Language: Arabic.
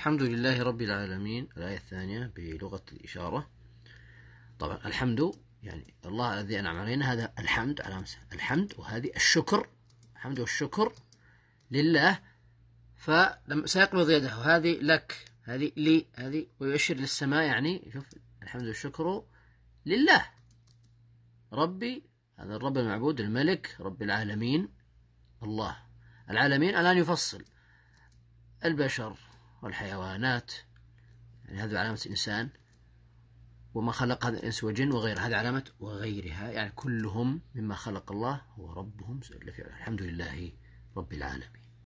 الحمد لله رب العالمين الآية الثانية بلغة الإشارة طبعا الحمد يعني الله الذي أنعم علينا هذا الحمد على مسح الحمد وهذه الشكر الحمد والشكر لله فلما سيقبض يده هذه لك هذه لي هذه ويؤشر للسماء يعني شوف الحمد والشكر لله ربي هذا الرب المعبود الملك رب العالمين الله العالمين الآن يفصل البشر والحيوانات يعني هذا علامة الإنسان وما خلق هذا الإنس والجن وغيرها هذا علامة وغيرها يعني كلهم مما خلق الله هو ربهم الحمد لله رب العالمين